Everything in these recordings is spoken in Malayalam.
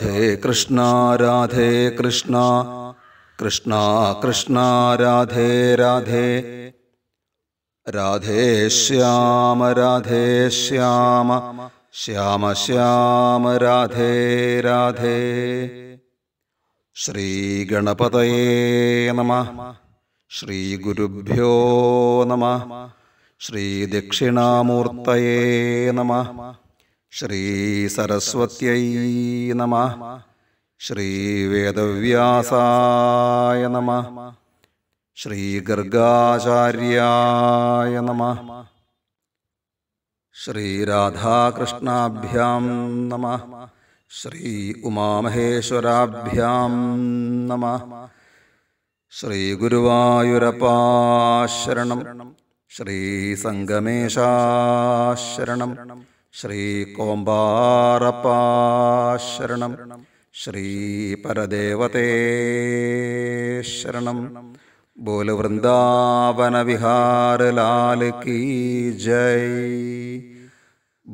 രാധേ കൃഷ്ണ രാധേ കൃഷ്ണ കൃഷ്ണ കൃഷ്ണ രാധേ രാധേ രാധേ ശ്യാമ രാധേ ശ്യാമ ശ്യാമ ശ്യാമ രാധേ രാധേ ശ്രീഗണപതയേ നമ ശ്രീഗുരുഭ്യോ നമ ശ്രീദക്ഷിണാമൂർത്തയേ നമ ശ്രീസരസ്വത്യൈ നമ ശ്രീവേദവ്യാസായ നമ ശ്രീഗർഗാചാര്യായ നമ ശ്രീരാധാകൃഷ്ണാഭ്യം നമ ശ്രീ ഉമാമഹേശ്വരാഭ്യാം നമ ശ്രീഗുരുവായൂരപ്പാശരണം ശ്രീസംഗമേശാശരണം ശ്രീ കോമ്പാറപ്പാശരണം ശ്രീ പരദേവതേ ശരണം ബോല വൃന്ദാവന വിഹാര കീ ജയ്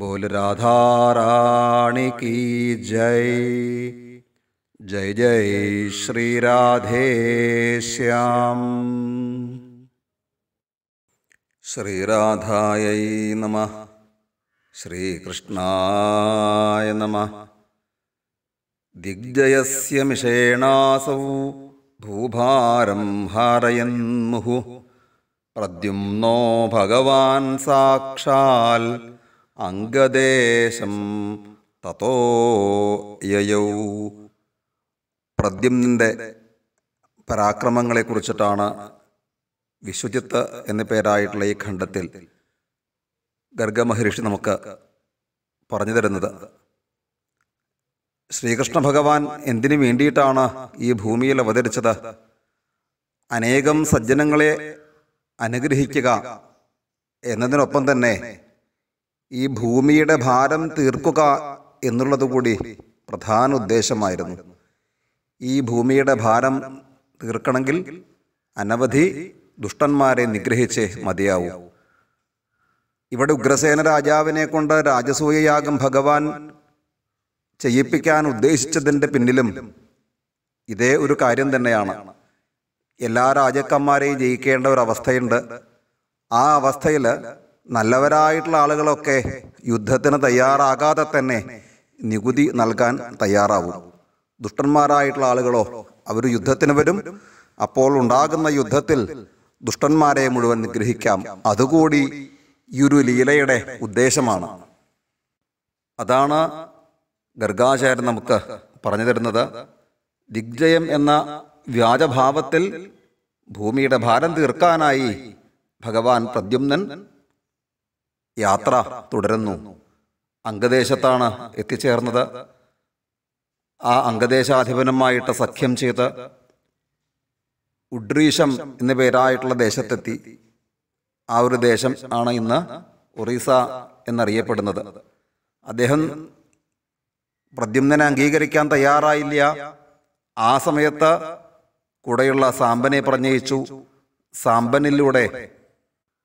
ബോല രാധാറാണി കീ ജയ് ജയ് ജയ് ശ്രീരാധേശ്യാം ശ്രീരാധായൈ നമ ശ്രീകൃഷ്ണായ നമ ദിഗ്ജയസ്യ മിഷേണാസൗ ഭൂഭാരം ഹാരയന്മുഹു പ്രദ്യുംനോ ഭഗവാൻ സാക്ഷാൽ അംഗദേശം തതോ യയൗ പ്രദ്യുംനിൻ്റെ പരാക്രമങ്ങളെക്കുറിച്ചിട്ടാണ് വിശ്വജിത്ത് എന്ന പേരായിട്ടുള്ള ഈ ഖണ്ഡത്തിൽ ഗർഗ മഹർഷി നമുക്ക് പറഞ്ഞു തരുന്നത് ശ്രീകൃഷ്ണ ഭഗവാൻ എന്തിനു വേണ്ടിയിട്ടാണ് ഈ ഭൂമിയിൽ അവതരിച്ചത് അനേകം സജ്ജനങ്ങളെ അനുഗ്രഹിക്കുക എന്നതിനൊപ്പം തന്നെ ഈ ഭൂമിയുടെ ഭാരം തീർക്കുക എന്നുള്ളത് കൂടി പ്രധാന ഉദ്ദേശമായിരുന്നു ഈ ഭൂമിയുടെ ഭാരം തീർക്കണമെങ്കിൽ അനവധി ദുഷ്ടന്മാരെ നിഗ്രഹിച്ച് മതിയാവൂ ഇവിടെ ഉഗ്രസേന രാജാവിനെ കൊണ്ട് രാജസൂയയാഗം ഭഗവാൻ ചെയ്യിപ്പിക്കാൻ ഉദ്ദേശിച്ചതിൻ്റെ പിന്നിലും ഇതേ ഒരു കാര്യം തന്നെയാണ് എല്ലാ രാജാക്കന്മാരെയും ജയിക്കേണ്ട ഒരു അവസ്ഥയുണ്ട് ആ അവസ്ഥയിൽ നല്ലവരായിട്ടുള്ള ആളുകളൊക്കെ യുദ്ധത്തിന് തയ്യാറാകാതെ തന്നെ നികുതി നൽകാൻ തയ്യാറാവും ദുഷ്ടന്മാരായിട്ടുള്ള ആളുകളോ അവർ യുദ്ധത്തിന് വരും അപ്പോൾ ഉണ്ടാകുന്ന യുദ്ധത്തിൽ ദുഷ്ടന്മാരെ മുഴുവൻ നിഗ്രഹിക്കാം അതുകൂടി ഈ ഒരു ലീലയുടെ ഉദ്ദേശമാണ് അതാണ് ഗർഗാചാര്യൻ നമുക്ക് പറഞ്ഞു തരുന്നത് ദിഗ്ജയം എന്ന വ്യാജഭാവത്തിൽ ഭൂമിയുടെ ഭാരം തീർക്കാനായി ഭഗവാൻ പ്രദ്യുമ്നൻ യാത്ര തുടരുന്നു അംഗദേശത്താണ് എത്തിച്ചേർന്നത് ആ അംഗദേശാധിപനുമായിട്ട് സഖ്യം ചെയ്ത് ഉഡ്രീഷം എന്ന പേരായിട്ടുള്ള ദേശത്തെത്തി ആ ഒരു ദേശം ആണ് ഇന്ന് ഒറീസ എന്നറിയപ്പെടുന്നത് അദ്ദേഹം പ്രദ്യുമ്നെ അംഗീകരിക്കാൻ തയ്യാറായില്ല ആ സമയത്ത് കൂടെയുള്ള സാമ്പനെ പറഞ്ഞയച്ചു സാമ്പനിലൂടെ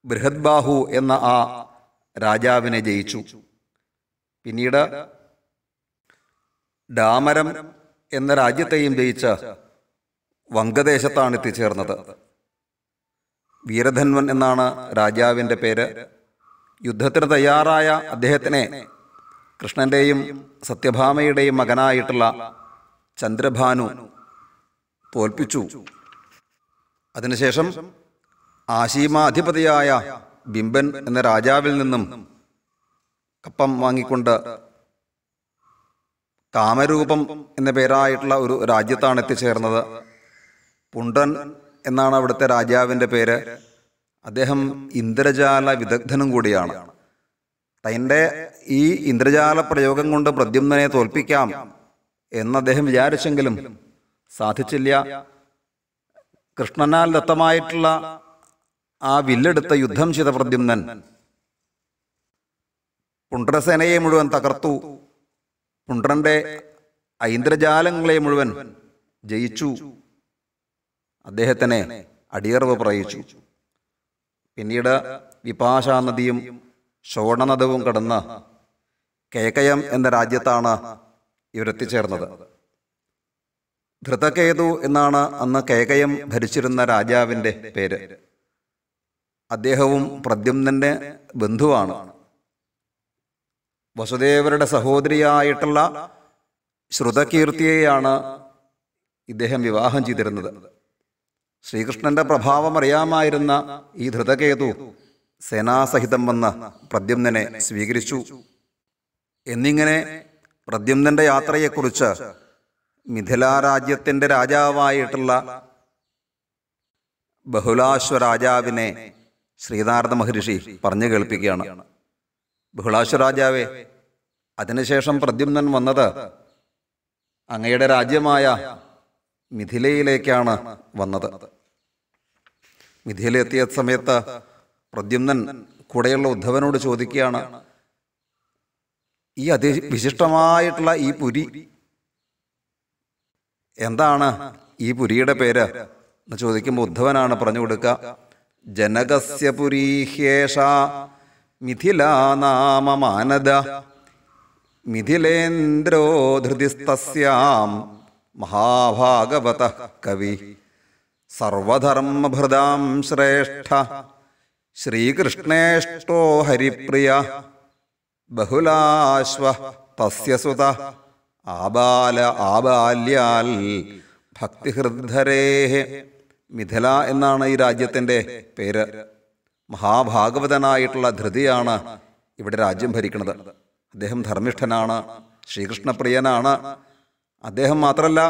ബൃഹദ്ബാഹു എന്ന ആ രാജാവിനെ ജയിച്ചു പിന്നീട് ഡാമരം എന്ന രാജ്യത്തെയും ജയിച്ച് വങ്കദേശത്താണ് എത്തിച്ചേർന്നത് വീരധന്വൻ എന്നാണ് രാജാവിൻ്റെ പേര് യുദ്ധത്തിന് തയ്യാറായ അദ്ദേഹത്തിനെ കൃഷ്ണൻ്റെയും സത്യഭാമയുടെയും മകനായിട്ടുള്ള ചന്ദ്രഭാനു തോൽപ്പിച്ചു അതിനുശേഷം ആശീമാധിപതിയായ ബിംബൻ എന്ന രാജാവിൽ നിന്നും കപ്പം വാങ്ങിക്കൊണ്ട് കാമരൂപം എന്ന പേരായിട്ടുള്ള ഒരു രാജ്യത്താണ് എത്തിച്ചേർന്നത് പുണ്ടൻ എന്നാണ് അവിടുത്തെ രാജാവിൻ്റെ പേര് അദ്ദേഹം ഇന്ദ്രജാല വിദഗ്ധനും കൂടിയാണ് തൻ്റെ ഈ ഇന്ദ്രജാല പ്രയോഗം കൊണ്ട് പ്രദ്യുമ്നെ തോൽപ്പിക്കാം എന്ന് അദ്ദേഹം വിചാരിച്ചെങ്കിലും സാധിച്ചില്ല കൃഷ്ണനാൽ ദത്തമായിട്ടുള്ള ആ വില്ലെടുത്ത യുദ്ധം ചെയ്ത പ്രദ്യുമ്നൻ പുണ്ട്രസേനയെ മുഴുവൻ തകർത്തു പുണ്ട്രന്റെ ഐന്ദ്രജാലങ്ങളെ മുഴുവൻ ജയിച്ചു അദ്ദേഹത്തിനെ അടിയറവ് പറയിച്ചു പിന്നീട് വിപാശാനദിയും ഷോണനദവും കടന്ന് കേക്കയം എന്ന രാജ്യത്താണ് ഇവരെത്തിച്ചേർന്നത് ധൃതകേതു എന്നാണ് അന്ന് കേകയം ധരിച്ചിരുന്ന രാജാവിൻ്റെ പേര് അദ്ദേഹവും പ്രദ്യുമ്നൻ്റെ ബന്ധുവാണ് വസുദേവരുടെ സഹോദരിയായിട്ടുള്ള ശ്രുതകീർത്തിയെയാണ് ഇദ്ദേഹം വിവാഹം ചെയ്തിരുന്നത് ശ്രീകൃഷ്ണന്റെ പ്രഭാവം അറിയാമായിരുന്ന ഈ ധൃതകേതു സേനാസഹിതം വന്ന പ്രദ്യുമ്നനെ സ്വീകരിച്ചു എന്നിങ്ങനെ പ്രദ്യുമ്നന്റെ യാത്രയെക്കുറിച്ച് മിഥിലാരാജ്യത്തിൻ്റെ രാജാവായിട്ടുള്ള ബഹുലാശ്വ രാജാവിനെ ശ്രീനാരദ മഹർഷി പറഞ്ഞു കേൾപ്പിക്കുകയാണ് ബഹുളാശ്വ രാജാവേ അതിനുശേഷം പ്രദ്യുമ്നൻ വന്നത് അങ്ങയുടെ രാജ്യമായ മിഥിലയിലേക്കാണ് വന്നത് മിഥിയിലെത്തിയ സമയത്ത് പ്രദ്യുമ്നൻ കൂടെയുള്ള ഉദ്ധവനോട് ചോദിക്കുകയാണ് ഈ അതി വിശിഷ്ടമായിട്ടുള്ള ഈ പുരി എന്താണ് ഈ പുരിയുടെ പേര് എന്ന് ചോദിക്കുമ്പോൾ ഉദ്ധവനാണ് പറഞ്ഞു കൊടുക്കുക ജനകസ്യ പുരീഹേഷ മിഥില നാമ മാനദ മിഥിലേന്ദ്രോ ധൃതിസ്തസ്യാം മഹാഭാഗവത കവി സർവധർമ്മഭൃതാം ശ്രേഷ്ഠ ശ്രീകൃഷ്ണേഷ്ടോ ഹരിപ്രിയ ബഹുലാശ്വ തസ്യസുത ആബാല ആബാല്യാൽ ഭക്തിഹൃദ്ധരേ മിഥില എന്നാണ് ഈ രാജ്യത്തിൻ്റെ പേര് മഹാഭാഗവതനായിട്ടുള്ള ധൃതിയാണ് ഇവിടെ രാജ്യം ഭരിക്കുന്നത് അദ്ദേഹം ധർമ്മിഷ്ഠനാണ് ശ്രീകൃഷ്ണപ്രിയനാണ് അദ്ദേഹം മാത്രമല്ല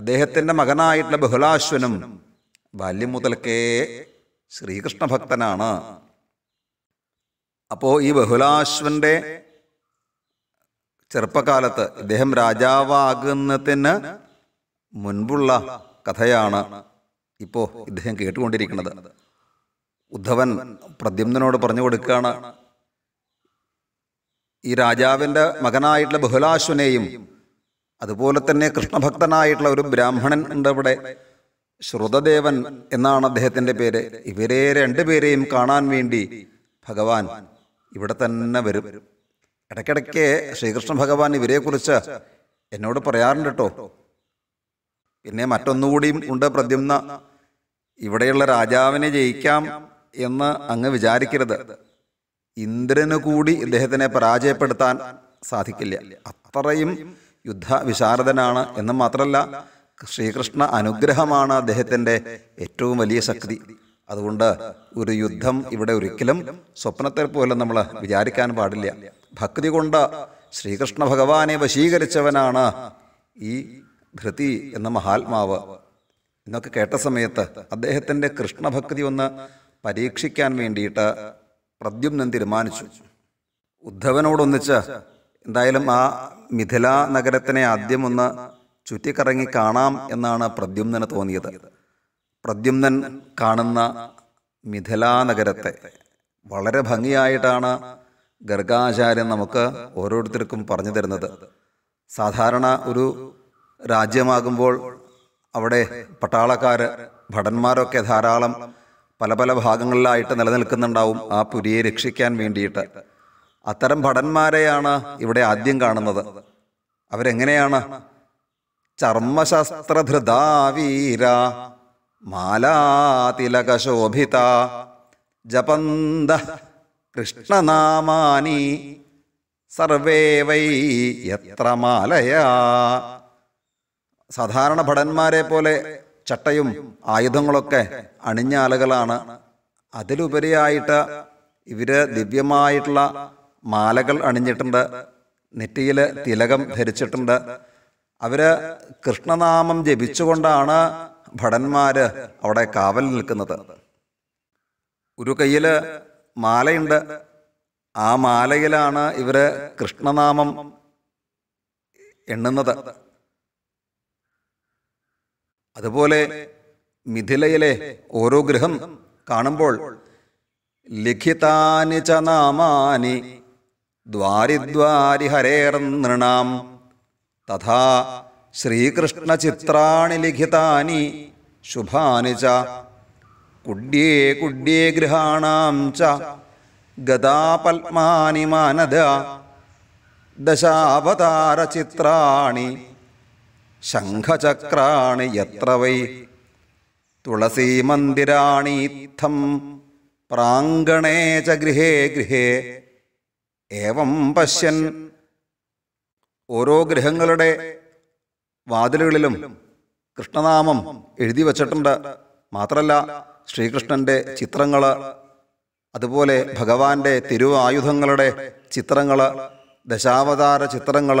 അദ്ദേഹത്തിൻ്റെ മകനായിട്ടുള്ള ബഹുലാശ്വനും ബാല്യം മുതൽക്കേ ശ്രീകൃഷ്ണ ഭക്തനാണ് അപ്പോൾ ഈ ബഹുലാശ്വൻ്റെ ചെറുപ്പകാലത്ത് ഇദ്ദേഹം രാജാവാകുന്നതിന് മുൻപുള്ള കഥയാണ് ഇപ്പോൾ ഇദ്ദേഹം കേട്ടുകൊണ്ടിരിക്കുന്നത് ഉദ്ധവൻ പ്രദ്യുമ്നോട് പറഞ്ഞു കൊടുക്കുകയാണ് ഈ രാജാവിൻ്റെ മകനായിട്ടുള്ള ബഹുലാശ്വനെയും അതുപോലെ തന്നെ കൃഷ്ണഭക്തനായിട്ടുള്ള ഒരു ബ്രാഹ്മണൻ ഉണ്ട് അവിടെ ശ്രുതദേവൻ എന്നാണ് അദ്ദേഹത്തിൻ്റെ പേര് ഇവരെ രണ്ടുപേരെയും കാണാൻ വേണ്ടി ഭഗവാൻ ഇവിടെ തന്നെ വരും ഇടയ്ക്കിടയ്ക്ക് ശ്രീകൃഷ്ണ ഭഗവാൻ ഇവരെക്കുറിച്ച് എന്നോട് പറയാറുണ്ട് കേട്ടോ പിന്നെ മറ്റൊന്നുകൂടിയും ഉണ്ട് പ്രദ്യുമ്ന ഇവിടെയുള്ള രാജാവിനെ ജയിക്കാം എന്ന് അങ്ങ് വിചാരിക്കരുത് ഇന്ദ്രന് കൂടി ഇദ്ദേഹത്തിനെ പരാജയപ്പെടുത്താൻ സാധിക്കില്ല അത്രയും യുദ്ധ വിശാരദനാണ് എന്ന് മാത്രമല്ല ശ്രീകൃഷ്ണ അനുഗ്രഹമാണ് അദ്ദേഹത്തിൻ്റെ ഏറ്റവും വലിയ ശക്തി അതുകൊണ്ട് ഒരു യുദ്ധം ഇവിടെ ഒരിക്കലും സ്വപ്നത്തെ പോലും നമ്മൾ വിചാരിക്കാൻ പാടില്ല ഭക്തി കൊണ്ട് ശ്രീകൃഷ്ണ ഭഗവാനെ വശീകരിച്ചവനാണ് ഈ ധൃതി എന്ന മഹാത്മാവ് എന്നൊക്കെ കേട്ട സമയത്ത് അദ്ദേഹത്തിൻ്റെ കൃഷ്ണഭക്തി ഒന്ന് പരീക്ഷിക്കാൻ വേണ്ടിയിട്ട് പ്രദ്യുമ്നൻ തീരുമാനിച്ചു ഉദ്ധവനോടൊന്നിച്ച് എന്തായാലും ആ മിഥില നഗരത്തിനെ ആദ്യം ഒന്ന് ചുറ്റിക്കറങ്ങി കാണാം എന്നാണ് പ്രദ്യുമ്നന് തോന്നിയത് പ്രദ്യുമ്നൻ കാണുന്ന മിഥില നഗരത്തെ വളരെ ഭംഗിയായിട്ടാണ് ഗർഗാചാര്യൻ നമുക്ക് ഓരോരുത്തർക്കും പറഞ്ഞു തരുന്നത് സാധാരണ ഒരു രാജ്യമാകുമ്പോൾ അവിടെ പട്ടാളക്കാർ ഭടന്മാരൊക്കെ ധാരാളം പല പല ഭാഗങ്ങളിലായിട്ട് നിലനിൽക്കുന്നുണ്ടാവും ആ പുരിയെ രക്ഷിക്കാൻ വേണ്ടിയിട്ട് അത്തരം ഭടന്മാരെയാണ് ഇവിടെ ആദ്യം കാണുന്നത് അവരെങ്ങനെയാണ് ചർമ്മശാസ്ത്രധൃതാവീര മാലാതിലകശോഭിത ജപന്ത കൃഷ്ണനാമാനി സർവേ വൈ എത്ര മാലയാ സാധാരണ ഭടന്മാരെ പോലെ ചട്ടയും ആയുധങ്ങളൊക്കെ അണിഞ്ഞ ആളുകളാണ് അതിലുപരിയായിട്ട് ഇവര് ദിവ്യമായിട്ടുള്ള മാലകൾ അണിഞ്ഞിട്ടുണ്ട് നെറ്റിയിൽ തിലകം ധരിച്ചിട്ടുണ്ട് അവർ കൃഷ്ണനാമം ജപിച്ചുകൊണ്ടാണ് ഭടന്മാർ അവിടെ കാവൽ നിൽക്കുന്നത് ഒരു കയ്യിൽ മാലയുണ്ട് ആ മാലയിലാണ് ഇവർ കൃഷ്ണനാമം എണ്ണുന്നത് അതുപോലെ മിഥിലയിലെ ഓരോ ഗൃഹം കാണുമ്പോൾ ലിഖിതാനി ച നാമാനി द्वारि द्वारिहरेर्नृणां तथा श्रीकृष्णचित्राणि लिखितानि शुभानि च कुड्ये कुड्ये गृहाणां च गदापल्मानि मानदशावतारचित्राणि शङ्खचक्राणि यत्र वै तुलसीमन्दिराणि इत्थं प्राङ्गणे च गृहे गृहे ഏവം പശ്യൻ ഓരോ ഗ്രഹങ്ങളുടെ വാതിലുകളിലും കൃഷ്ണനാമം എഴുതി വച്ചിട്ടുണ്ട് മാത്രമല്ല ശ്രീകൃഷ്ണൻ്റെ ചിത്രങ്ങൾ അതുപോലെ ഭഗവാന്റെ തിരുവായുധങ്ങളുടെ ചിത്രങ്ങൾ ദശാവതാര ചിത്രങ്ങൾ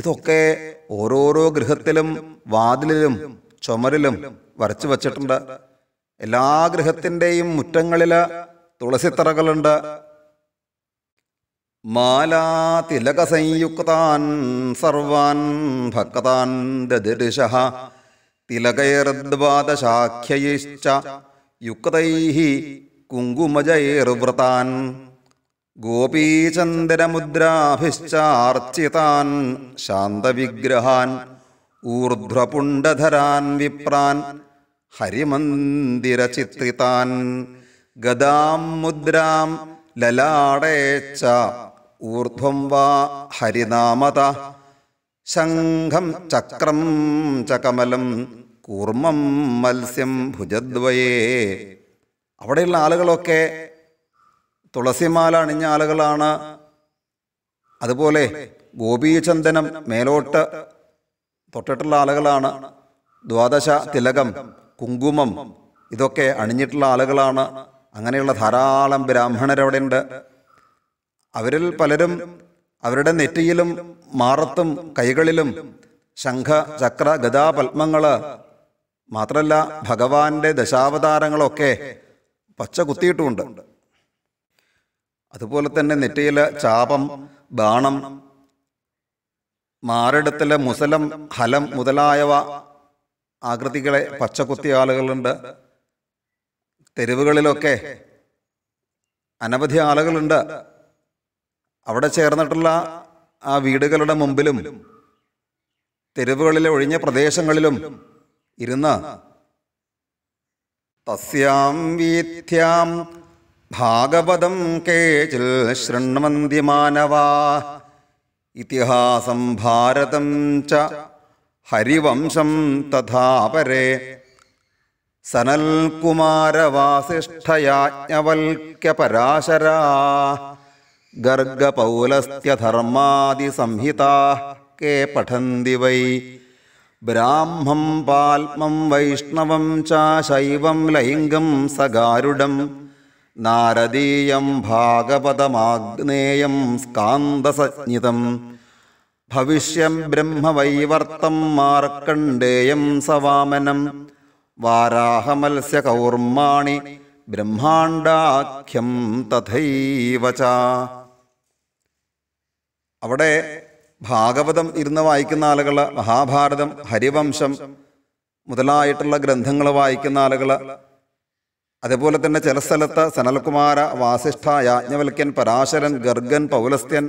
ഇതൊക്കെ ഓരോരോ ഗൃഹത്തിലും വാതിലിലും ചുമരിലും വരച്ചു വച്ചിട്ടുണ്ട് എല്ലാ ഗൃഹത്തിൻ്റെയും മുറ്റങ്ങളിൽ തുളസിത്തറകളുണ്ട് മാലാതിലകസംയുക്താൻ സർവാൻ ഭക്താൻ ദദൃശ തിലകൈർദ്വാദശാഖ്യൈശ്ച യുക്തൈ കുങ്കുമജൈർവൃതാൻ ഗോപീചന്ദനമുദ്രാഭിശ്ചാർച്ചിതാൻ ശാന്തവിഗ്രഹാൻ ഊർധ്വപുണ്ഡധരാൻ വിപ്രാൻ ഹരിമന്ദിരചിത്രിതാൻ ഗദാം മുദ്രാം ലലാടേച്ച ഊർധ്വം വാ ഹരിനാമത ശംഖം ചക്രം ചകമലം കൂർമ്മം മത്സ്യം ഭുജദ്വയേ അവിടെയുള്ള ആളുകളൊക്കെ തുളസിമാല അണിഞ്ഞ ആളുകളാണ് അതുപോലെ ഗോപീചന്ദനം മേലോട്ട് തൊട്ടിട്ടുള്ള ആളുകളാണ് ദ്വാദശ തിലകം കുങ്കുമം ഇതൊക്കെ അണിഞ്ഞിട്ടുള്ള ആളുകളാണ് അങ്ങനെയുള്ള ധാരാളം ബ്രാഹ്മണരവിടെയുണ്ട് അവരിൽ പലരും അവരുടെ നെറ്റിയിലും മാറത്തും കൈകളിലും ശംഖ ചക്ര ഗദാ പത്മങ്ങള് മാത്രല്ല ഭഗവാന്റെ ദശാവതാരങ്ങളൊക്കെ പച്ച കുത്തിയിട്ടുമുണ്ട് അതുപോലെ തന്നെ നെറ്റിയിൽ ചാപം ബാണം മാറിടത്തിലെ മുസലം ഹലം മുതലായവ ആകൃതികളെ കുത്തിയ ആളുകളുണ്ട് തെരുവുകളിലൊക്കെ അനവധി ആളുകളുണ്ട് അവിടെ ചേർന്നിട്ടുള്ള ആ വീടുകളുടെ മുമ്പിലും തെരുവുകളിലെ ഒഴിഞ്ഞ പ്രദേശങ്ങളിലും ഇരുന്ന തസ്യാം വീഥ്യാം ഭാഗവതം കേചിൽ ശൃണ്വന്തി മാനവാ ഇതിഹാസം ഭാരതം ച ഹരിവംശം തഥാപരേ സനൽകുമാരവാസിഷ്ഠയാജ്ഞവൽക്യ പരാശരാ ഗർഗപൗലസ്ത്യധർമാദിസംഹിതാ കേ പഠന്തി വൈ ബ്രാഹ്മം പാൽമം വൈഷ്ണവം ചൈവം ലൈംഗം സഗാരുഡം നാരദീയം ഭാഗവതമാഗ്നേയം സ്കാന്തസജ്ഞിതം ഭവിഷ്യം ബ്രഹ്മവൈവർത്തം മാർക്കണ്ഡേയം സവാമനം വാരാഹമത്സ്യകൗർമാണി കൗർമാണി ബ്രഹ്മാണ്ടാഖ്യം തഥൈവ അവിടെ ഭാഗവതം ഇരുന്ന് വായിക്കുന്ന ആളുകൾ മഹാഭാരതം ഹരിവംശം മുതലായിട്ടുള്ള ഗ്രന്ഥങ്ങൾ വായിക്കുന്ന ആളുകൾ അതേപോലെ തന്നെ ചില സ്ഥലത്ത് സനൽകുമാര വാസിഷ്ഠ യാജ്ഞവൽക്യൻ പരാശരൻ ഗർഗൻ പൗലസ്ത്യൻ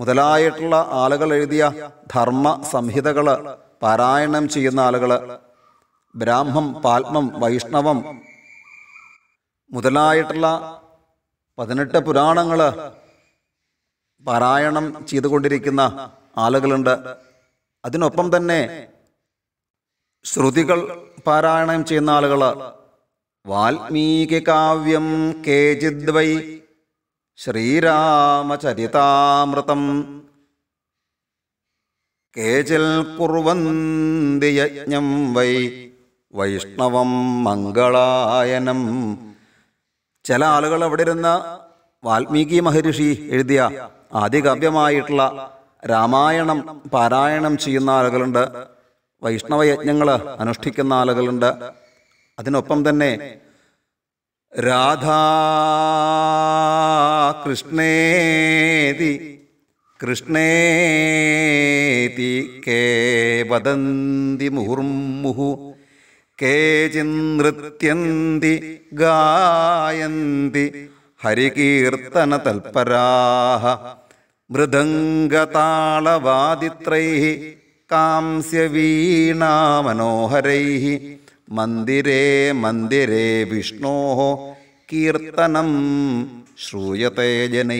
മുതലായിട്ടുള്ള ആളുകൾ എഴുതിയ ധർമ്മ സംഹിതകൾ പാരായണം ചെയ്യുന്ന ആളുകൾ ബ്രാഹ്മം പാത്മം വൈഷ്ണവം മുതലായിട്ടുള്ള പതിനെട്ട് പുരാണങ്ങൾ പാരായണം ചെയ്തുകൊണ്ടിരിക്കുന്ന ആളുകളുണ്ട് അതിനൊപ്പം തന്നെ ശ്രുതികൾ പാരായണം ചെയ്യുന്ന ആളുകൾ വാൽമീകി കാവ്യം കേചിദ് വൈ ശ്രീരാമചരിതാമൃതം കേജിൽ കുർവന്തി യജ്ഞം വൈ വൈഷ്ണവം മംഗളായനം ചില ആളുകൾ അവിടെ ഇരുന്ന വാൽമീകി മഹർഷി എഴുതിയ ആദികാവ്യമായിട്ടുള്ള രാമായണം പാരായണം ചെയ്യുന്ന ആളുകളുണ്ട് വൈഷ്ണവയജ്ഞങ്ങൾ അനുഷ്ഠിക്കുന്ന ആളുകളുണ്ട് അതിനൊപ്പം തന്നെ രാധാകൃഷ്ണേതി കൃഷ്ണേതി കേ വദന്തി മുഹുർമുഹു കേചിൻ നൃത്യന്തി ഗായന്തി ഹരികീർത്തന തൽപരാഹ മൃദംഗതാളവാദിത്രൈ കാംസ്യവീണാമനോഹരൈ മന്ദിരേ മന്ദിരേ വിഷ്ണോ കീർത്തനം ശ്രൂയത്തെ ജനൈ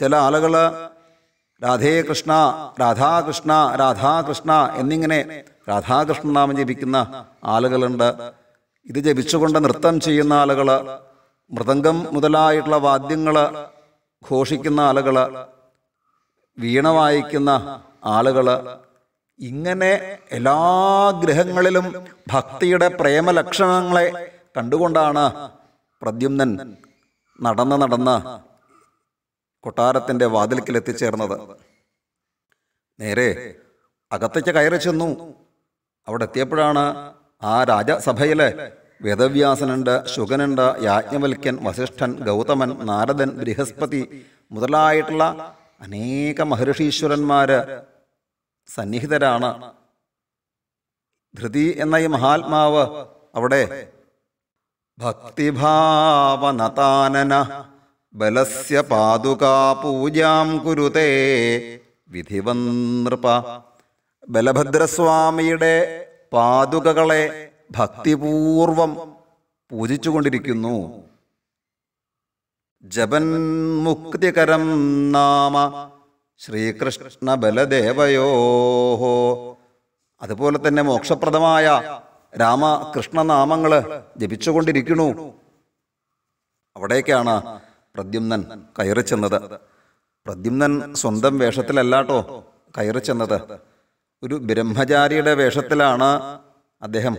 ചില ആളുകൾ രാധേകൃഷ്ണ രാധാകൃഷ്ണ രാധാകൃഷ്ണ എന്നിങ്ങനെ രാധാകൃഷ്ണ നാമം ജപിക്കുന്ന ആളുകളുണ്ട് ഇത് ജപിച്ചുകൊണ്ട് നൃത്തം ചെയ്യുന്ന ആളുകൾ മൃദംഗം മുതലായിട്ടുള്ള വാദ്യങ്ങൾ ഘോഷിക്കുന്ന ആളുകൾ വീണ വായിക്കുന്ന ആളുകൾ ഇങ്ങനെ എല്ലാ ഗ്രഹങ്ങളിലും ഭക്തിയുടെ പ്രേമലക്ഷണങ്ങളെ കണ്ടുകൊണ്ടാണ് പ്രദ്യുമ്നൻ നടന്ന് നടന്ന് കൊട്ടാരത്തിൻ്റെ വാതിൽക്കിൽ എത്തിച്ചേർന്നത് നേരെ അകത്തേക്ക് കയറി ചെന്നു അവിടെ എത്തിയപ്പോഴാണ് ആ രാജസഭയിലെ വേദവ്യാസനുണ്ട് ശുഗനുണ്ട് യാജ്ഞവൽക്യൻ വസിഷ്ഠൻ ഗൗതമൻ നാരദൻ ബൃഹസ്പതി മുതലായിട്ടുള്ള അനേക മഹർഷീശ്വരന്മാർ സന്നിഹിതരാണ് ധൃതി എന്ന ഈ മഹാത്മാവ് അവിടെ ഭക്തിഭാവനതാനന ബലസ്യ പാതുകാ പൂജാം കുരുതേ വിധിവന്നൃപ ബലഭദ്രസ്വാമിയുടെ പാതുകകളെ ഭക്തിപൂർവം പൂജിച്ചുകൊണ്ടിരിക്കുന്നു ജപന്മുക്തികരം നാമ ശ്രീകൃഷ്ണ ബലദേവയോ അതുപോലെ തന്നെ മോക്ഷപ്രദമായ രാമകൃഷ്ണനാമങ്ങൾ ജപിച്ചുകൊണ്ടിരിക്കുന്നു അവിടേക്കാണ് പ്രദ്യുമ്നൻ കയറി ചെന്നത് പ്രദ്യുമ്നൻ സ്വന്തം വേഷത്തിലല്ലാട്ടോ കയറി ചെന്നത് ഒരു ബ്രഹ്മചാരിയുടെ വേഷത്തിലാണ് അദ്ദേഹം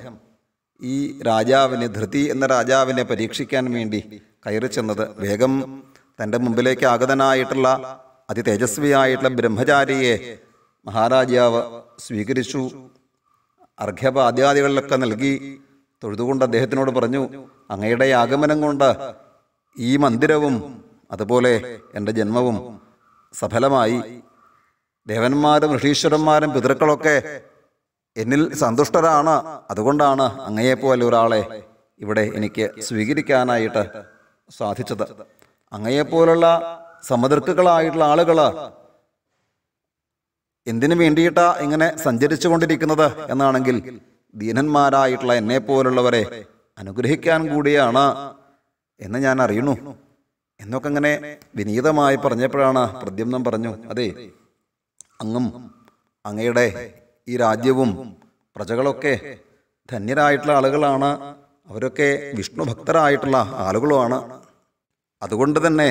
ഈ രാജാവിനെ ധൃതി എന്ന രാജാവിനെ പരീക്ഷിക്കാൻ വേണ്ടി കയറി ചെന്നത് വേഗം തൻ്റെ മുമ്പിലേക്ക് ആഗതനായിട്ടുള്ള തേജസ്വിയായിട്ടുള്ള ബ്രഹ്മചാരിയെ മഹാരാജാവ് സ്വീകരിച്ചു അർഘ്യപാദ്യാദികളിലൊക്കെ നൽകി തൊഴുതുകൊണ്ട് അദ്ദേഹത്തിനോട് പറഞ്ഞു അങ്ങയുടെ ആഗമനം കൊണ്ട് ഈ മന്ദിരവും അതുപോലെ എൻ്റെ ജന്മവും സഫലമായി ദേവന്മാരും ഋഷീശ്വരന്മാരും പിതൃക്കളൊക്കെ എന്നിൽ സന്തുഷ്ടരാണ് അതുകൊണ്ടാണ് അങ്ങയെപ്പോലെ ഒരാളെ ഇവിടെ എനിക്ക് സ്വീകരിക്കാനായിട്ട് സാധിച്ചത് അങ്ങയെപ്പോലുള്ള സമതൃക്കുകളായിട്ടുള്ള ആളുകൾ എന്തിനു വേണ്ടിയിട്ടാണ് ഇങ്ങനെ സഞ്ചരിച്ചു കൊണ്ടിരിക്കുന്നത് എന്നാണെങ്കിൽ ദീനന്മാരായിട്ടുള്ള എന്നെപ്പോലുള്ളവരെ അനുഗ്രഹിക്കാൻ കൂടിയാണ് എന്ന് ഞാൻ അറിയണു എന്നൊക്കെ അങ്ങനെ വിനീതമായി പറഞ്ഞപ്പോഴാണ് പ്രദ്യുമ്നം പറഞ്ഞു അതെ അങ്ങും അങ്ങയുടെ ഈ രാജ്യവും പ്രജകളൊക്കെ ധന്യരായിട്ടുള്ള ആളുകളാണ് അവരൊക്കെ വിഷ്ണു ഭക്തരായിട്ടുള്ള ആളുകളുമാണ് അതുകൊണ്ട് തന്നെ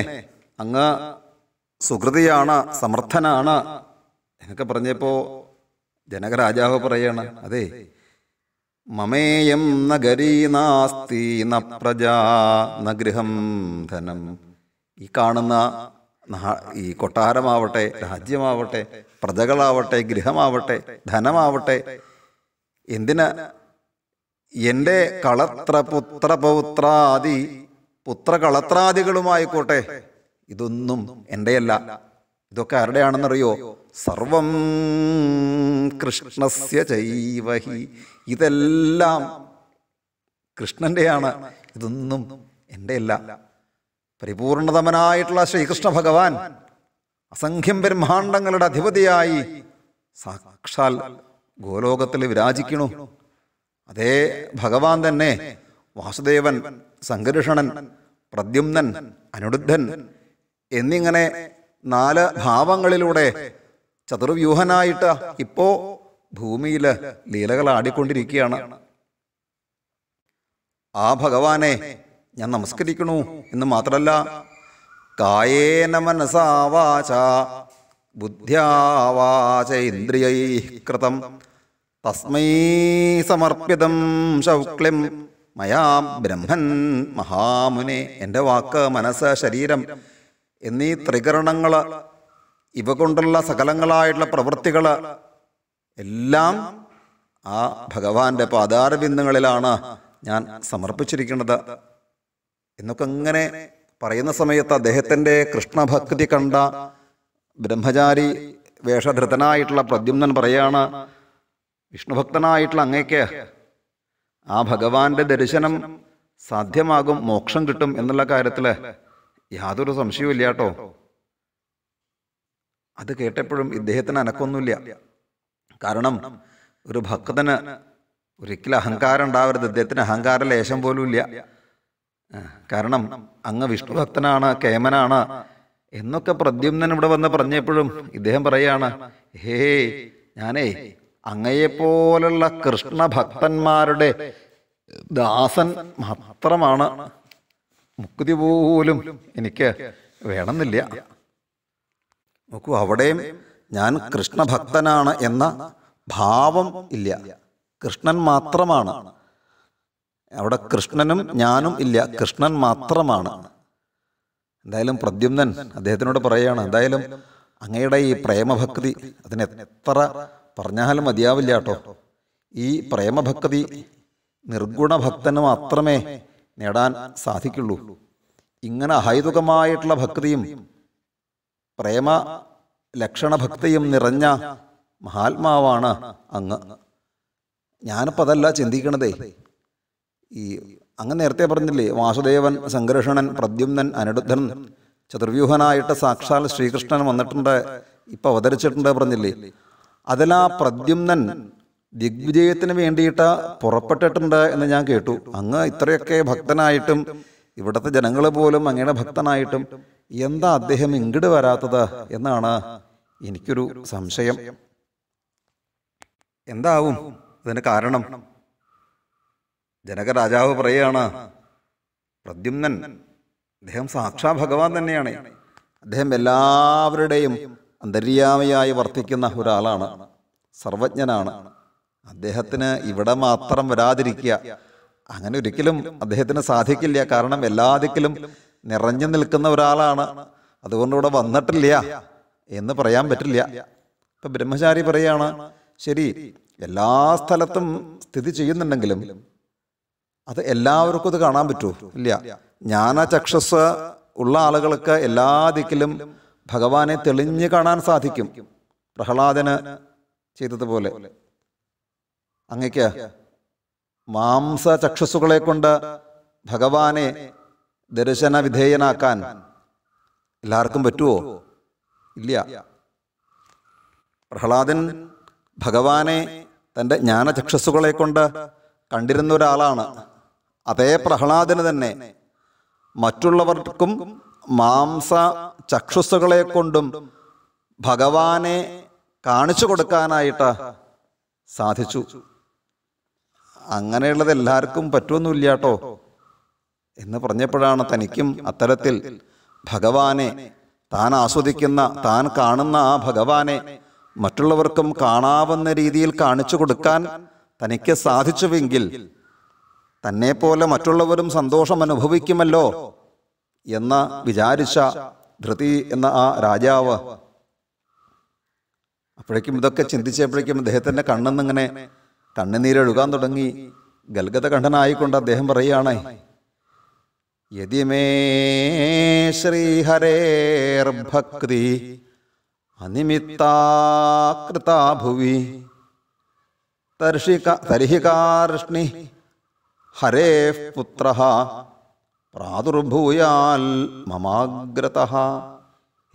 അങ്ങ് സുഹൃതിയാണ് സമർത്ഥനാണ് എന്നൊക്കെ പറഞ്ഞപ്പോൾ ജനകരാജാവ് പറയാണ് അതെ മമേയം നഗരീ നാസ്തി ന പ്രജാ ന ഗൃഹം ധനം ഈ കാണുന്ന ഈ കൊട്ടാരമാവട്ടെ രാജ്യമാവട്ടെ പ്രജകളാവട്ടെ ഗൃഹമാവട്ടെ ധനമാവട്ടെ എന്തിന് എൻ്റെ കളത്ര പുത്ര പുത്രപൗത്രാദി പുത്രകളത്രാദികളുമായിക്കോട്ടെ ഇതൊന്നും എൻ്റെയല്ല ഇതൊക്കെ ആരുടെയാണെന്നറിയോ സർവം കൃഷ്ണസ്യ ചൈവഹി ഇതെല്ലാം കൃഷ്ണൻ്റെയാണ് ഇതൊന്നും എൻ്റെയല്ല പരിപൂർണതമനായിട്ടുള്ള ശ്രീകൃഷ്ണ ഭഗവാൻ അസംഖ്യം ബ്രഹ്മാണ്ടങ്ങളുടെ അധിപതിയായി സാക്ഷാൽ ഗോലോകത്തിൽ വിരാജിക്കണു അതേ ഭഗവാൻ തന്നെ വാസുദേവൻ സംഘർഷണൻ പ്രദ്യുമ്നൻ അനുരുദ്ധൻ എന്നിങ്ങനെ നാല് ഭാവങ്ങളിലൂടെ ചതുർവ്യൂഹനായിട്ട് ഇപ്പോ ഭൂമിയിൽ ലീലകൾ ആടിക്കൊണ്ടിരിക്കുകയാണ് ആ ഭഗവാനെ ഞാൻ നമസ്കരിക്കണു എന്ന് മാത്രമല്ല കായേന മനസാവാച ബുദ്ധ്യാവാച ഇന്ദ്രിയൈ കൃതം തസ്മൈ സമർപ്പിതം ശൗക്ലിം മയാ ബ്രഹ്മൻ മഹാമുനെ എൻ്റെ വാക്ക് മനസ്സ് ശരീരം എന്നീ ത്രികരണങ്ങൾ ഇവ കൊണ്ടുള്ള സകലങ്ങളായിട്ടുള്ള പ്രവൃത്തികൾ എല്ലാം ആ ഭഗവാന്റെ പാതാരബിന്ദുങ്ങളിലാണ് ഞാൻ സമർപ്പിച്ചിരിക്കുന്നത് എന്നൊക്കെ അങ്ങനെ പറയുന്ന സമയത്ത് അദ്ദേഹത്തിൻ്റെ കൃഷ്ണഭക്തി കണ്ട ബ്രഹ്മചാരി വേഷധൃതനായിട്ടുള്ള പ്രദ്യുമ്നൻ പറയാണ് വിഷ്ണുഭക്തനായിട്ടുള്ള അങ്ങേക്ക് ആ ഭഗവാന്റെ ദർശനം സാധ്യമാകും മോക്ഷം കിട്ടും എന്നുള്ള കാര്യത്തിൽ യാതൊരു സംശയവും ഇല്ല കേട്ടോ അത് കേട്ടപ്പോഴും ഇദ്ദേഹത്തിന് അനക്കൊന്നുമില്ല കാരണം ഒരു ഭക്തന് ഒരിക്കലും അഹങ്കാരം ഉണ്ടാവരുത് ഇദ്ദേഹത്തിന് അഹങ്കാര ലേശം പോലും ഇല്ല കാരണം അങ്ങ് വിഷ്ണുഭക്തനാണ് കേമനാണ് എന്നൊക്കെ പ്രദ്യുമ്നൻ ഇവിടെ വന്ന് പറഞ്ഞപ്പോഴും ഇദ്ദേഹം പറയാണ് ഹേ ഞാനേ അങ്ങയെപ്പോലുള്ള കൃഷ്ണഭക്തന്മാരുടെ ദാസൻ മാത്രമാണ് മുക്തി പോലും എനിക്ക് വേണമെന്നില്ല നോക്കൂ അവിടെയും ഞാൻ കൃഷ്ണഭക്തനാണ് എന്ന ഭാവം ഇല്ല കൃഷ്ണൻ മാത്രമാണ് അവിടെ കൃഷ്ണനും ഞാനും ഇല്ല കൃഷ്ണൻ മാത്രമാണ് എന്തായാലും പ്രദ്യുമ്നൻ അദ്ദേഹത്തിനോട് പറയുകയാണ് എന്തായാലും അങ്ങയുടെ ഈ പ്രേമഭക്തി അതിനെത്ര എത്ര പറഞ്ഞാലും മതിയാവില്ല കേട്ടോ ഈ പ്രേമഭക്തി നിർഗുണഭക്തന് മാത്രമേ നേടാൻ സാധിക്കുള്ളൂ ഇങ്ങനെ അഹൈതുകമായിട്ടുള്ള ഭക്തിയും പ്രേമ ലക്ഷണഭക്തിയും നിറഞ്ഞ മഹാത്മാവാണ് അങ്ങ് ഞാനിപ്പോൾ അതല്ല ചിന്തിക്കണതേ ഈ അങ്ങ് നേരത്തെ പറഞ്ഞില്ലേ വാസുദേവൻ സംഘർഷണൻ പ്രദ്യുമ്നൻ അനിരുദ്ധൻ ചതുർവ്യൂഹനായിട്ട് സാക്ഷാൽ ശ്രീകൃഷ്ണൻ വന്നിട്ടുണ്ട് ഇപ്പം അവതരിച്ചിട്ടുണ്ട് പറഞ്ഞില്ലേ അതിലാ പ്രദ്യുമ്നൻ ദിഗ്വിജയത്തിന് വേണ്ടിയിട്ട് പുറപ്പെട്ടിട്ടുണ്ട് എന്ന് ഞാൻ കേട്ടു അങ്ങ് ഇത്രയൊക്കെ ഭക്തനായിട്ടും ഇവിടുത്തെ ജനങ്ങൾ പോലും അങ്ങയുടെ ഭക്തനായിട്ടും എന്താ അദ്ദേഹം ഇങ്ങട് വരാത്തത് എന്നാണ് എനിക്കൊരു സംശയം എന്താവും അതിന് കാരണം ജനകരാജാവ് പറയുകയാണ് പ്രദ്യുമ്നൻ അദ്ദേഹം സാക്ഷാ ഭഗവാൻ തന്നെയാണ് അദ്ദേഹം എല്ലാവരുടെയും അന്തര്യാമയായി വർത്തിക്കുന്ന ഒരാളാണ് സർവജ്ഞനാണ് അദ്ദേഹത്തിന് ഇവിടെ മാത്രം വരാതിരിക്കുക അങ്ങനെ ഒരിക്കലും അദ്ദേഹത്തിന് സാധിക്കില്ല കാരണം എല്ലാ ദിക്കിലും നിറഞ്ഞു നിൽക്കുന്ന ഒരാളാണ് അതുകൊണ്ട് ഇവിടെ വന്നിട്ടില്ല എന്ന് പറയാൻ പറ്റില്ല ഇപ്പം ബ്രഹ്മചാരി പറയാണ് ശരി എല്ലാ സ്ഥലത്തും സ്ഥിതി ചെയ്യുന്നുണ്ടെങ്കിലും അത് എല്ലാവർക്കും ഇത് കാണാൻ പറ്റുമോ ഇല്ല ജ്ഞാന ചക്ഷസ് ഉള്ള ആളുകൾക്ക് എല്ലാ ദിക്കിലും ഭഗവാനെ തെളിഞ്ഞു കാണാൻ സാധിക്കും പ്രഹ്ലാദന് ചെയ്തതുപോലെ അങ്ങക്ക് മാംസ ചക്ഷസുകളെ കൊണ്ട് ഭഗവാനെ ദർശന വിധേയനാക്കാൻ എല്ലാവർക്കും പറ്റുമോ ഇല്ല പ്രഹ്ലാദൻ ഭഗവാനെ തൻ്റെ ജ്ഞാനചക്ഷസുകളെ കൊണ്ട് കണ്ടിരുന്ന ഒരാളാണ് അതേ പ്രഹ്ലാദന് തന്നെ മറ്റുള്ളവർക്കും മാംസ ചക്ഷുസുകളെ കൊണ്ടും ഭഗവാനെ കാണിച്ചു കൊടുക്കാനായിട്ട് സാധിച്ചു അങ്ങനെയുള്ളത് എല്ലാവർക്കും പറ്റുമെന്നില്ല കേട്ടോ എന്ന് പറഞ്ഞപ്പോഴാണ് തനിക്കും അത്തരത്തിൽ ഭഗവാനെ താൻ ആസ്വദിക്കുന്ന താൻ കാണുന്ന ആ ഭഗവാനെ മറ്റുള്ളവർക്കും കാണാവുന്ന രീതിയിൽ കാണിച്ചു കൊടുക്കാൻ തനിക്ക് സാധിച്ചുവെങ്കിൽ തന്നെപ്പോലെ മറ്റുള്ളവരും സന്തോഷം അനുഭവിക്കുമല്ലോ എന്ന വിചാരിച്ച ധൃതി എന്ന ആ രാജാവ് അപ്പോഴേക്കും ഇതൊക്കെ ചിന്തിച്ചപ്പോഴേക്കും അദ്ദേഹത്തിൻ്റെ കണ്ണെന്നിങ്ങനെ കണ്ണുനീരൊഴുകാൻ തുടങ്ങി ഗൽഗത കണ്ഠനായിക്കൊണ്ട് അദ്ദേഹം പറയുകയാണ് യതിമേ ശ്രീഹരേർഭക്തി അനിമിത്താകൃതാഭുവി തർഷിക തരിഹികാർഷ്ണി ഹരേ പുത്ര പ്രാദുർഭൂയാൽ മമാഗ്രത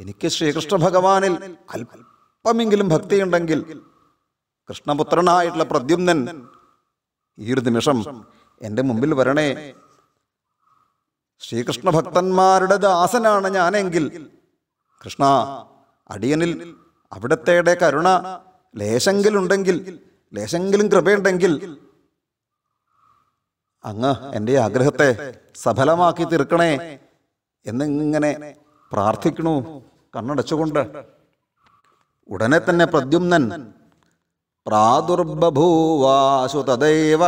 എനിക്ക് ശ്രീകൃഷ്ണ ഭഗവാനിൽ അല്പമെങ്കിലും ഭക്തിയുണ്ടെങ്കിൽ കൃഷ്ണപുത്രനായിട്ടുള്ള പ്രദ്യുമ്നൻ ഈ ഒരു നിമിഷം എൻ്റെ മുമ്പിൽ വരണേ ശ്രീകൃഷ്ണ ഭക്തന്മാരുടെ ദാസനാണ് ഞാനെങ്കിൽ കൃഷ്ണ അടിയനിൽ അവിടത്തേടെ കരുണ ലേശെങ്കിലുണ്ടെങ്കിൽ ലേശെങ്കിലും കൃപയുണ്ടെങ്കിൽ അങ്ങ് എൻ്റെ ആഗ്രഹത്തെ സഫലമാക്കി തീർക്കണേ എന്നിങ്ങനെ പ്രാർത്ഥിക്കണു കണ്ണടച്ചുകൊണ്ട് ഉടനെ തന്നെ പ്രദ്യുമ്നൻ പ്രാദുർബഭൂവാശു തദൈവ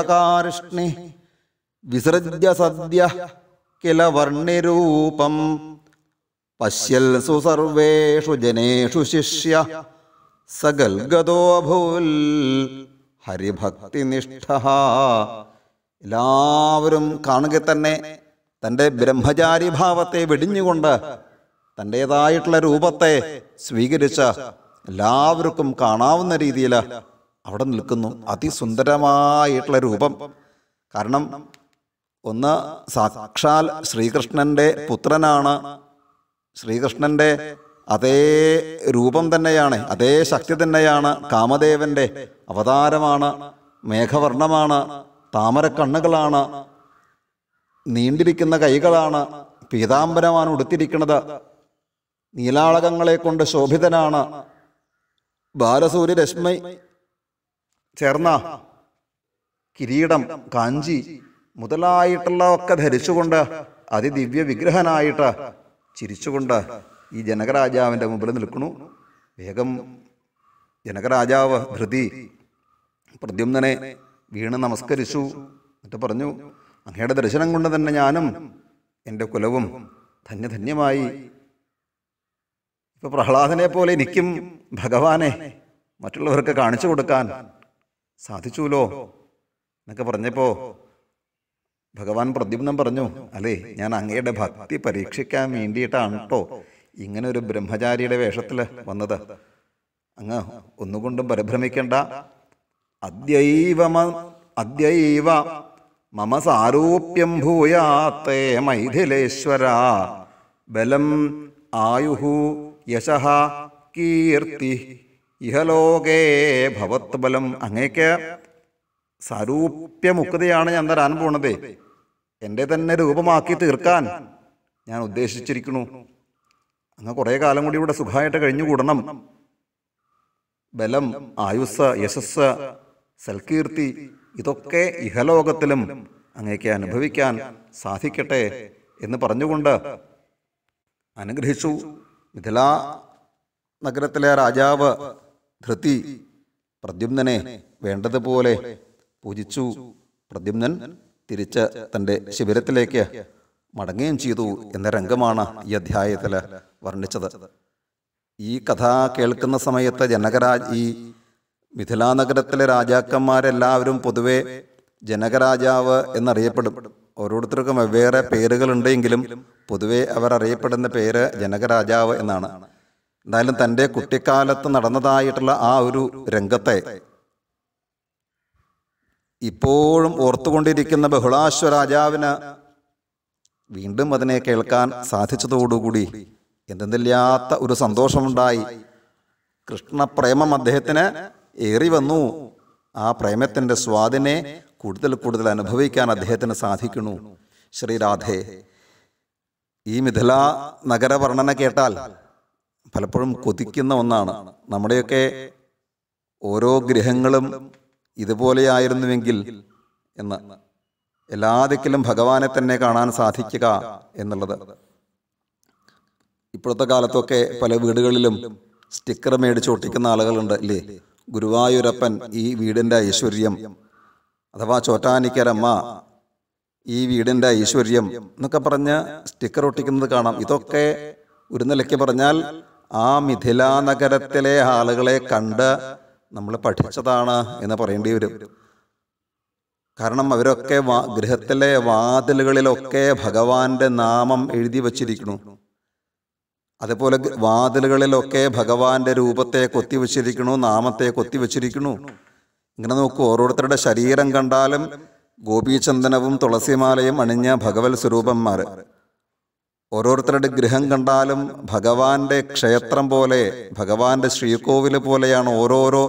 വിസൃജ്യ സദ്യ കില വർണ്ണിരൂപം പശ്യൽ സുസർവേഷു ജനേഷു ശിഷ്യ സഗൽഗതോഭൂൽ ഹരിഭക്തിനിഷ്ഠ എല്ലാവരും കാണുക തന്നെ തൻ്റെ ഭാവത്തെ വെടിഞ്ഞുകൊണ്ട് തൻ്റേതായിട്ടുള്ള രൂപത്തെ സ്വീകരിച്ച എല്ലാവർക്കും കാണാവുന്ന രീതിയിൽ അവിടെ നിൽക്കുന്നു അതിസുന്ദരമായിട്ടുള്ള രൂപം കാരണം ഒന്ന് സാക്ഷാൽ ശ്രീകൃഷ്ണൻ്റെ പുത്രനാണ് ശ്രീകൃഷ്ണൻ്റെ അതേ രൂപം തന്നെയാണ് അതേ ശക്തി തന്നെയാണ് കാമദേവൻ്റെ അവതാരമാണ് മേഘവർണ്ണമാണ് താമരക്കണ്ണുകളാണ് നീണ്ടിരിക്കുന്ന കൈകളാണ് പീതാംബരമാണ് ഉടുത്തിരിക്കുന്നത് നീലാളകങ്ങളെ കൊണ്ട് ശോഭിതനാണ് ബാലസൂര്യരശ്മി ചേർന്ന കിരീടം കാഞ്ചി മുതലായിട്ടുള്ള ഒക്കെ ധരിച്ചുകൊണ്ട് അതിദിവ്യ വിഗ്രഹനായിട്ട് ചിരിച്ചുകൊണ്ട് ഈ ജനകരാജാവിൻ്റെ മുമ്പിൽ നിൽക്കുന്നു വേഗം ജനകരാജാവ് ധൃതി പ്രദ്യുമ്നെ വീണ് നമസ്കരിച്ചു എന്നിട്ട് പറഞ്ഞു അങ്ങയുടെ ദർശനം കൊണ്ട് തന്നെ ഞാനും എൻ്റെ കുലവും ധന്യധന്യമായി ഇപ്പോൾ പ്രഹ്ലാദനെ പോലെ എനിക്കും ഭഗവാനെ മറ്റുള്ളവർക്ക് കാണിച്ചു കൊടുക്കാൻ സാധിച്ചുല്ലോ എന്നൊക്കെ പറഞ്ഞപ്പോൾ ഭഗവാൻ പ്രദ്യുമ്നം പറഞ്ഞു അല്ലേ ഞാൻ അങ്ങയുടെ ഭക്തി പരീക്ഷിക്കാൻ വേണ്ടിയിട്ടാണ് കേട്ടോ ഇങ്ങനെ ഒരു ബ്രഹ്മചാരിയുടെ വേഷത്തിൽ വന്നത് അങ്ങ് ഒന്നുകൊണ്ടും പരിഭ്രമിക്കേണ്ട അദ്യൈവ അദ്യൈവ മമ സാരൂപ്യം ഭൂയാത്തേ മൈഥിലേശ്വര ബലം ആയു യശ കീർത്തി ഇഹലോകേ ഭവത്ബലം അങ്ങേക്ക് സാരൂപ്യ ഞാൻ തരാൻ പോണത് എൻ്റെ തന്നെ രൂപമാക്കി തീർക്കാൻ ഞാൻ ഉദ്ദേശിച്ചിരിക്കുന്നു അങ്ങ് കുറേ കാലം കൂടി ഇവിടെ സുഖമായിട്ട് കഴിഞ്ഞുകൂടണം ബലം ആയുസ് യശസ് സൽകീർത്തി ഇതൊക്കെ ഇഹലോകത്തിലും അങ്ങേക്ക് അനുഭവിക്കാൻ സാധിക്കട്ടെ എന്ന് പറഞ്ഞുകൊണ്ട് അനുഗ്രഹിച്ചു മിഥില നഗരത്തിലെ രാജാവ് ധൃതി പ്രദ്യുമ്നനെ വേണ്ടതുപോലെ പൂജിച്ചു പ്രദ്യുമ്നൻ തിരിച്ച് തൻ്റെ ശിബിരത്തിലേക്ക് മടങ്ങുകയും ചെയ്തു എന്ന രംഗമാണ് ഈ അധ്യായത്തിൽ വർണ്ണിച്ചത് ഈ കഥ കേൾക്കുന്ന സമയത്ത് ജനകരാജ് ഈ മിഥിലാനഗരത്തിലെ രാജാക്കന്മാരെല്ലാവരും പൊതുവെ ജനകരാജാവ് എന്നറിയപ്പെടും ഓരോരുത്തർക്കും വെവ്വേറെ പേരുകളുണ്ടെങ്കിലും പൊതുവെ അവർ അറിയപ്പെടുന്ന പേര് ജനകരാജാവ് എന്നാണ് എന്തായാലും തൻ്റെ കുട്ടിക്കാലത്ത് നടന്നതായിട്ടുള്ള ആ ഒരു രംഗത്തെ ഇപ്പോഴും ഓർത്തുകൊണ്ടിരിക്കുന്ന ബഹുളാശ്വ രാജാവിന് വീണ്ടും അതിനെ കേൾക്കാൻ സാധിച്ചതോടുകൂടി എന്തെന്നില്ലാത്ത ഒരു സന്തോഷമുണ്ടായി കൃഷ്ണപ്രേമം അദ്ദേഹത്തിന് ഏറി വന്നു ആ പ്രേമത്തിൻ്റെ സ്വാദിനെ കൂടുതൽ കൂടുതൽ അനുഭവിക്കാൻ അദ്ദേഹത്തിന് സാധിക്കുന്നു ശ്രീരാധേ ഈ മിഥില നഗരവർണ്ണന കേട്ടാൽ പലപ്പോഴും കൊതിക്കുന്ന ഒന്നാണ് നമ്മുടെയൊക്കെ ഓരോ ഗ്രഹങ്ങളും ഇതുപോലെയായിരുന്നുവെങ്കിൽ എന്ന് എല്ലാ ദിക്കിലും ഭഗവാനെ തന്നെ കാണാൻ സാധിക്കുക എന്നുള്ളത് ഇപ്പോഴത്തെ കാലത്തൊക്കെ പല വീടുകളിലും സ്റ്റിക്കർ മേടിച്ച് ഒട്ടിക്കുന്ന ആളുകളുണ്ട് അല്ലേ ഗുരുവായൂരപ്പൻ ഈ വീടിൻ്റെ ഐശ്വര്യം അഥവാ ചോറ്റാനിക്കരമ്മ ഈ വീടിൻ്റെ ഐശ്വര്യം എന്നൊക്കെ പറഞ്ഞ് സ്റ്റിക്കർ ഒട്ടിക്കുന്നത് കാണാം ഇതൊക്കെ ഒരു നിലയ്ക്ക് പറഞ്ഞാൽ ആ മിഥിലാനഗരത്തിലെ നഗരത്തിലെ ആളുകളെ കണ്ട് നമ്മൾ പഠിച്ചതാണ് എന്ന് പറയേണ്ടി വരും കാരണം അവരൊക്കെ ഗൃഹത്തിലെ വാതിലുകളിലൊക്കെ ഭഗവാന്റെ നാമം എഴുതി വച്ചിരിക്കുന്നു അതേപോലെ വാതിലുകളിലൊക്കെ ഭഗവാന്റെ രൂപത്തെ കൊത്തിവെച്ചിരിക്കണു നാമത്തെ കൊത്തിവെച്ചിരിക്കണു ഇങ്ങനെ നോക്കൂ ഓരോരുത്തരുടെ ശരീരം കണ്ടാലും ഗോപീചന്ദനവും തുളസിമാലയും അണിഞ്ഞ ഭഗവത് സ്വരൂപന്മാർ ഓരോരുത്തരുടെ ഗൃഹം കണ്ടാലും ഭഗവാന്റെ ക്ഷേത്രം പോലെ ഭഗവാന്റെ ശ്രീകോവില് പോലെയാണ് ഓരോരോ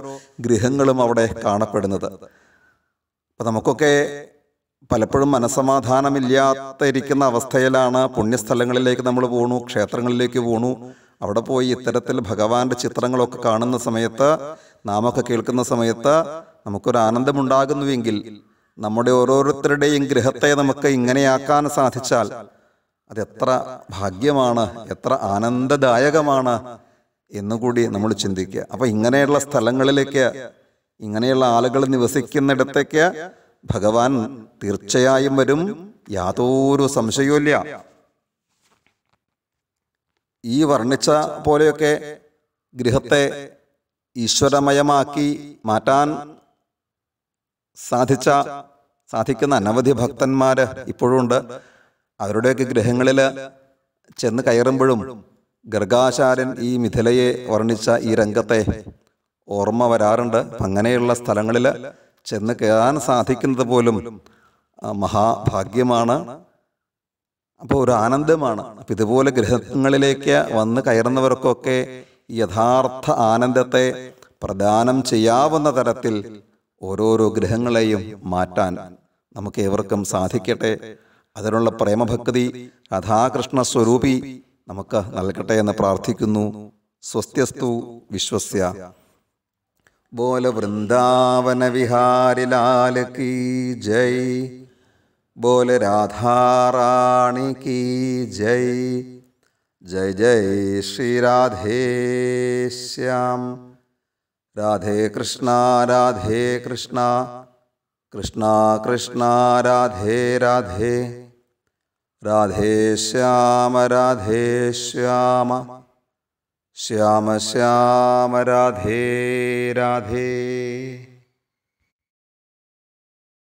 ഗൃഹങ്ങളും അവിടെ കാണപ്പെടുന്നത് അപ്പൊ നമുക്കൊക്കെ പലപ്പോഴും മനസ്സമാധാനമില്ലാത്തിരിക്കുന്ന അവസ്ഥയിലാണ് പുണ്യസ്ഥലങ്ങളിലേക്ക് നമ്മൾ പോണു ക്ഷേത്രങ്ങളിലേക്ക് പോണു അവിടെ പോയി ഇത്തരത്തിൽ ഭഗവാന്റെ ചിത്രങ്ങളൊക്കെ കാണുന്ന സമയത്ത് നാമൊക്കെ കേൾക്കുന്ന സമയത്ത് നമുക്കൊരു ആനന്ദമുണ്ടാകുന്നുവെങ്കിൽ നമ്മുടെ ഓരോരുത്തരുടെയും ഗൃഹത്തെ നമുക്ക് ഇങ്ങനെയാക്കാൻ സാധിച്ചാൽ അതെത്ര ഭാഗ്യമാണ് എത്ര ആനന്ദദായകമാണ് എന്നുകൂടി നമ്മൾ ചിന്തിക്കുക അപ്പോൾ ഇങ്ങനെയുള്ള സ്ഥലങ്ങളിലേക്ക് ഇങ്ങനെയുള്ള ആളുകൾ നിവസിക്കുന്നിടത്തേക്ക് ഭഗവാൻ തീർച്ചയായും വരും യാതൊരു സംശയവുമില്ല ഈ വർണ്ണിച്ച പോലെയൊക്കെ ഗൃഹത്തെ ഈശ്വരമയമാക്കി മാറ്റാൻ സാധിച്ച സാധിക്കുന്ന അനവധി ഭക്തന്മാർ ഇപ്പോഴുമുണ്ട് അവരുടെയൊക്കെ ഗൃഹങ്ങളിൽ ചെന്ന് കയറുമ്പോഴും ഗർഗാചാരൻ ഈ മിഥിലയെ വർണ്ണിച്ച ഈ രംഗത്തെ ഓർമ്മ വരാറുണ്ട് അങ്ങനെയുള്ള സ്ഥലങ്ങളിൽ ചെന്ന് കയറാൻ സാധിക്കുന്നത് പോലും മഹാഭാഗ്യമാണ് അപ്പോൾ ഒരു ആനന്ദമാണ് അപ്പം ഇതുപോലെ ഗ്രഹങ്ങളിലേക്ക് വന്ന് കയറുന്നവർക്കൊക്കെ യഥാർത്ഥ ആനന്ദത്തെ പ്രദാനം ചെയ്യാവുന്ന തരത്തിൽ ഓരോരോ ഗ്രഹങ്ങളെയും മാറ്റാൻ നമുക്ക് ഏവർക്കും സാധിക്കട്ടെ അതിനുള്ള പ്രേമഭക്തി രാധാകൃഷ്ണ സ്വരൂപി നമുക്ക് നൽകട്ടെ എന്ന് പ്രാർത്ഥിക്കുന്നു സ്വസ്ഥ്യസ്തു വിശ്വസ്യ बोल वृंदावन विहारी लाल की जय बोल राधा रानी की जय जय जय श्री राधे श्याम राधे कृष्णा राधे कृष्णा कृष्णा कृष्णा राधे राधे राधे श्याम राधे श्याम ശ്യാമ ശ്യാമ രാധേ രാധേ